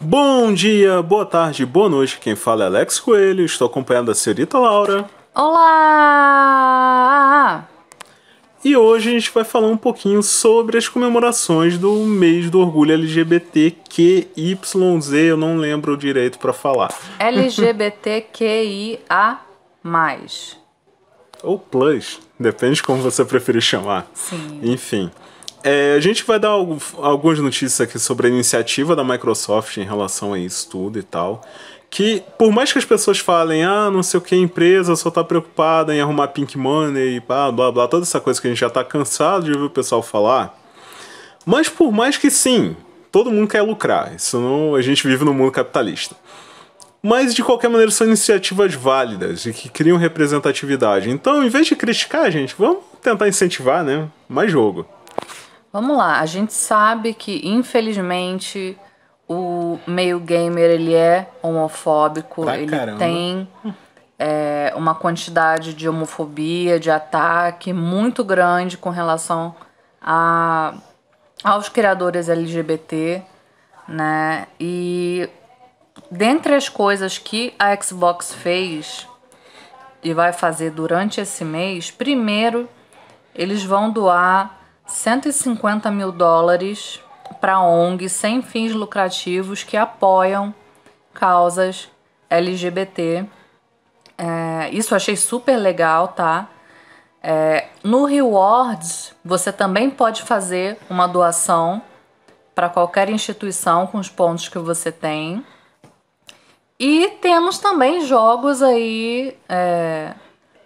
Bom dia, boa tarde, boa noite. Quem fala é Alex Coelho. Estou acompanhando a senhorita Laura. Olá! E hoje a gente vai falar um pouquinho sobre as comemorações do mês do orgulho LGBTQYZ. Eu não lembro direito para falar. LGBTQIA. Ou plus, depende de como você preferir chamar. Sim. Enfim. É, a gente vai dar algumas notícias aqui sobre a iniciativa da Microsoft em relação a isso tudo e tal. Que, por mais que as pessoas falem, ah, não sei o que, a empresa só tá preocupada em arrumar pink money, blá blá blá, toda essa coisa que a gente já tá cansado de ouvir o pessoal falar. Mas, por mais que sim, todo mundo quer lucrar, isso não, a gente vive no mundo capitalista. Mas, de qualquer maneira, são iniciativas válidas e que criam representatividade. Então, em vez de criticar, gente, vamos tentar incentivar, né? Mais jogo. Vamos lá, a gente sabe que infelizmente o meio gamer ele é homofóbico, pra ele caramba. tem é, uma quantidade de homofobia, de ataque muito grande com relação a, aos criadores LGBT, né? E dentre as coisas que a Xbox fez e vai fazer durante esse mês, primeiro eles vão doar 150 mil dólares para ONGs sem fins lucrativos que apoiam causas LGBT. É, isso eu achei super legal, tá? É, no Rewards, você também pode fazer uma doação para qualquer instituição com os pontos que você tem. E temos também jogos aí é,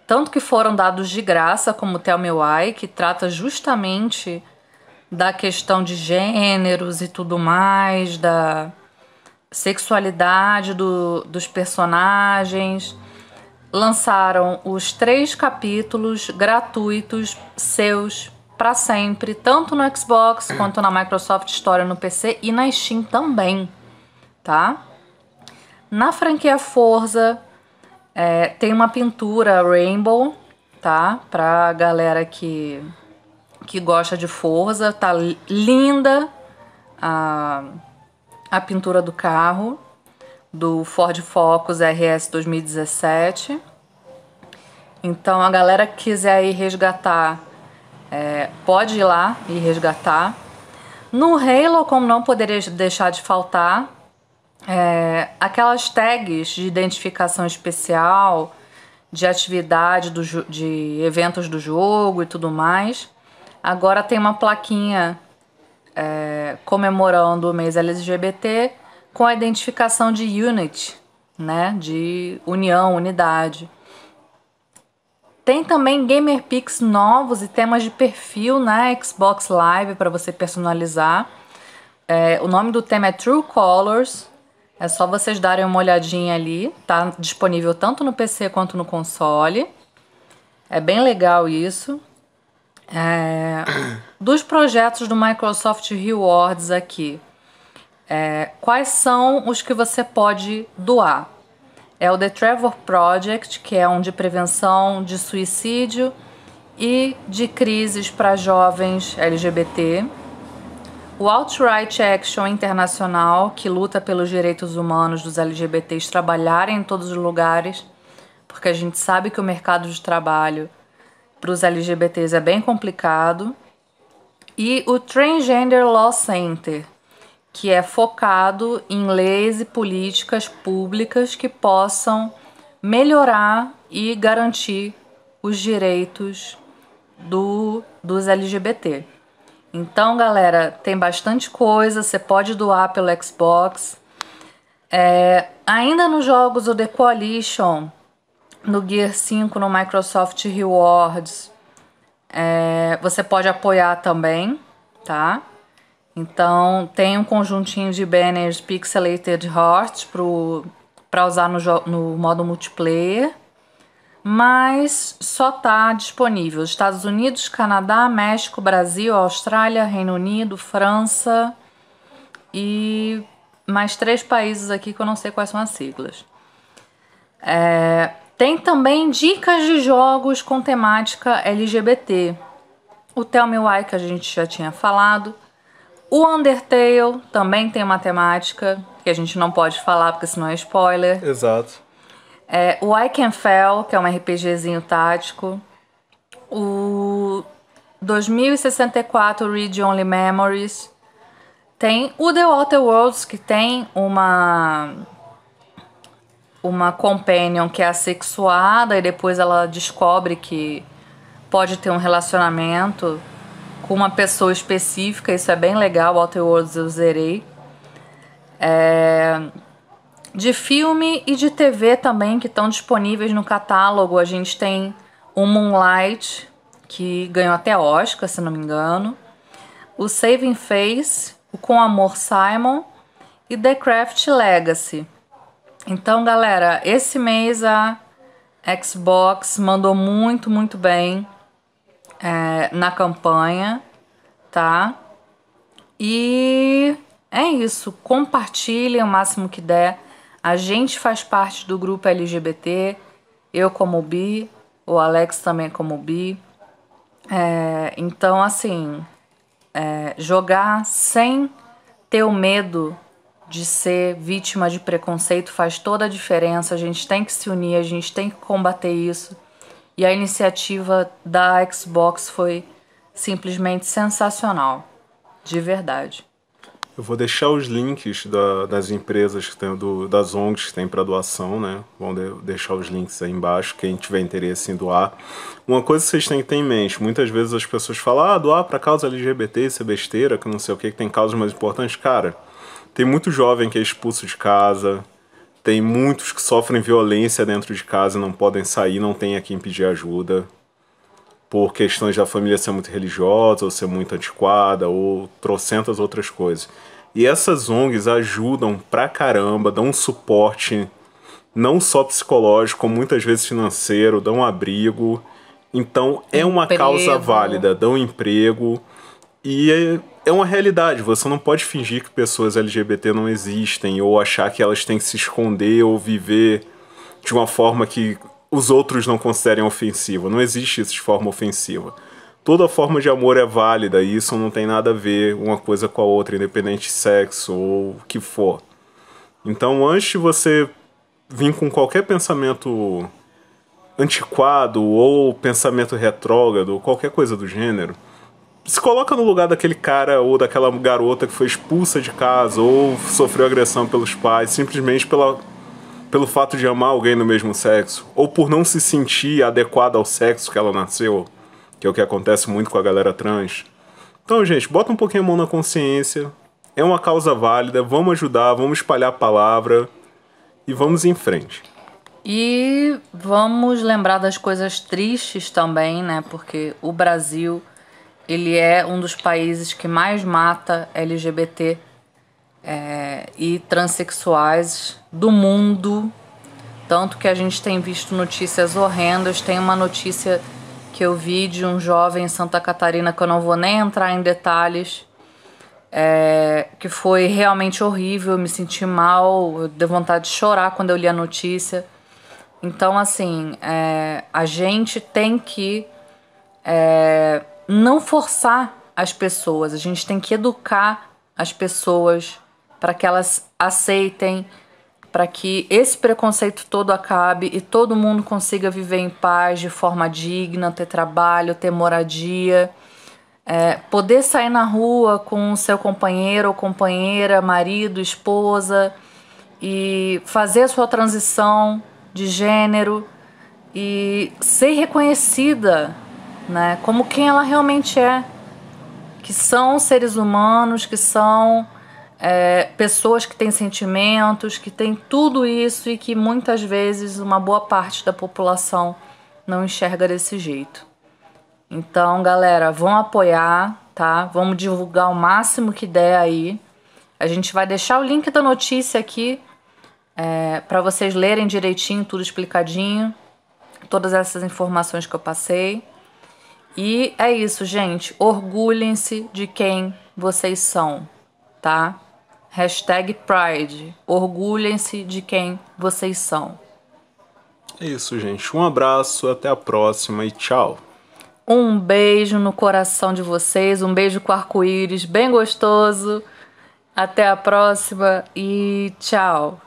tanto que foram dados de graça, como Tell Me Why, que trata justamente da questão de gêneros e tudo mais, da sexualidade do, dos personagens. Lançaram os três capítulos gratuitos seus para sempre, tanto no Xbox quanto na Microsoft Store no PC e na Steam também, tá? Na franquia Forza, é, tem uma pintura Rainbow, tá? Pra galera que, que gosta de força. Tá linda a, a pintura do carro, do Ford Focus RS 2017. Então, a galera que quiser ir resgatar, é, pode ir lá e resgatar. No Halo, como não poderia deixar de faltar, é, aquelas tags de identificação especial, de atividade, do, de eventos do jogo e tudo mais. Agora tem uma plaquinha é, comemorando o mês LGBT com a identificação de unit, né? De união, unidade. Tem também gamer picks novos e temas de perfil na né? Xbox Live para você personalizar. É, o nome do tema é True Colors é só vocês darem uma olhadinha ali, tá disponível tanto no PC quanto no console. É bem legal isso. É... Dos projetos do Microsoft Rewards aqui, é... quais são os que você pode doar? É o The Trevor Project, que é um de prevenção de suicídio e de crises para jovens LGBT. O Outright Action Internacional, que luta pelos direitos humanos dos LGBTs trabalharem em todos os lugares, porque a gente sabe que o mercado de trabalho para os LGBTs é bem complicado. E o Transgender Law Center, que é focado em leis e políticas públicas que possam melhorar e garantir os direitos do, dos LGBT. Então, galera, tem bastante coisa. Você pode doar pelo Xbox. É, ainda nos jogos do The Coalition, no Gear 5, no Microsoft Rewards, é, você pode apoiar também, tá? Então, tem um conjuntinho de banners Pixelated Hearts para usar no, no modo multiplayer mas só está disponível Estados Unidos, Canadá, México, Brasil, Austrália, Reino Unido, França e mais três países aqui que eu não sei quais são as siglas. É, tem também dicas de jogos com temática LGBT. O Tell Me Why, que a gente já tinha falado. O Undertale também tem uma temática que a gente não pode falar porque senão é spoiler. Exato. É, o I Can Fell, que é um RPGzinho tático. O 2064 Read Only Memories. Tem o The Outer Worlds, que tem uma uma companion que é assexuada e depois ela descobre que pode ter um relacionamento com uma pessoa específica, isso é bem legal, Outer Worlds eu zerei. É de filme e de TV também que estão disponíveis no catálogo. A gente tem o Moonlight, que ganhou até Oscar, se não me engano, o Saving Face, o Com Amor Simon e The Craft Legacy. Então, galera, esse mês a Xbox mandou muito, muito bem é, na campanha, tá? E é isso. Compartilhem o máximo que der a gente faz parte do grupo LGBT, eu como bi, o Alex também como bi. É, então, assim, é, jogar sem ter o medo de ser vítima de preconceito faz toda a diferença. A gente tem que se unir, a gente tem que combater isso. E a iniciativa da Xbox foi simplesmente sensacional, de verdade. Eu vou deixar os links da, das empresas que tem, do, das ONGs que tem para doação, né? Vão de, deixar os links aí embaixo, quem tiver interesse em doar. Uma coisa que vocês têm que ter em mente, muitas vezes as pessoas falam, ah, doar para causa LGBT, isso é besteira, que não sei o que, que tem causas mais importantes. Cara, tem muito jovem que é expulso de casa, tem muitos que sofrem violência dentro de casa, não podem sair, não tem a quem pedir ajuda por questões da família ser muito religiosa, ou ser muito antiquada, ou trocentas outras coisas. E essas ONGs ajudam pra caramba, dão um suporte, não só psicológico, muitas vezes financeiro, dão um abrigo. Então é uma emprego. causa válida, dão emprego. E é, é uma realidade, você não pode fingir que pessoas LGBT não existem, ou achar que elas têm que se esconder ou viver de uma forma que os outros não considerem ofensiva. Não existe isso de forma ofensiva. Toda forma de amor é válida e isso não tem nada a ver uma coisa com a outra, independente de sexo ou o que for. Então, antes de você vir com qualquer pensamento antiquado ou pensamento retrógrado, ou qualquer coisa do gênero, se coloca no lugar daquele cara ou daquela garota que foi expulsa de casa ou sofreu agressão pelos pais simplesmente pela pelo fato de amar alguém do mesmo sexo, ou por não se sentir adequada ao sexo que ela nasceu, que é o que acontece muito com a galera trans. Então, gente, bota um pouquinho a mão na consciência. É uma causa válida, vamos ajudar, vamos espalhar a palavra e vamos em frente. E vamos lembrar das coisas tristes também, né? Porque o Brasil, ele é um dos países que mais mata LGBT é, e transexuais do mundo. Tanto que a gente tem visto notícias horrendas. Tem uma notícia que eu vi de um jovem em Santa Catarina, que eu não vou nem entrar em detalhes, é, que foi realmente horrível. Eu me senti mal, eu vontade de chorar quando eu li a notícia. Então, assim, é, a gente tem que é, não forçar as pessoas, a gente tem que educar as pessoas para que elas aceitem, para que esse preconceito todo acabe e todo mundo consiga viver em paz, de forma digna, ter trabalho, ter moradia. É, poder sair na rua com o seu companheiro ou companheira, marido, esposa e fazer a sua transição de gênero e ser reconhecida né, como quem ela realmente é, que são seres humanos, que são é, pessoas que têm sentimentos, que têm tudo isso e que muitas vezes uma boa parte da população não enxerga desse jeito. Então, galera, vão apoiar, tá? Vamos divulgar o máximo que der aí. A gente vai deixar o link da notícia aqui é, para vocês lerem direitinho, tudo explicadinho, todas essas informações que eu passei. E é isso, gente. Orgulhem-se de quem vocês são, tá? Hashtag Pride. Orgulhem-se de quem vocês são. É isso, gente. Um abraço, até a próxima e tchau. Um beijo no coração de vocês, um beijo com arco-íris bem gostoso. Até a próxima e tchau.